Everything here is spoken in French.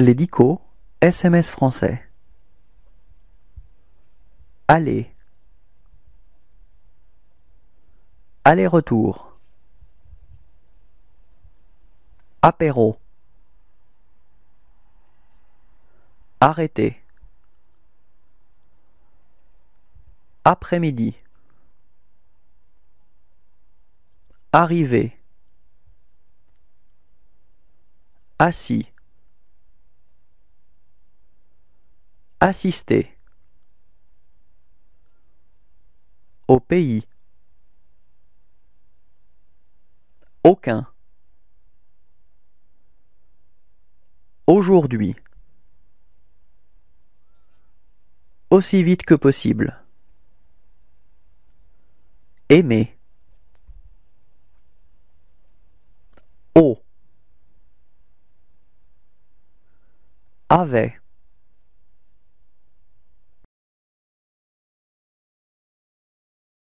Les dicots, SMS français. Aller. Aller-retour. Apéro. Arrêter. Après-midi. Arriver. Assis. Assister Au pays Aucun Aujourd'hui Aussi vite que possible Aimer Au Avait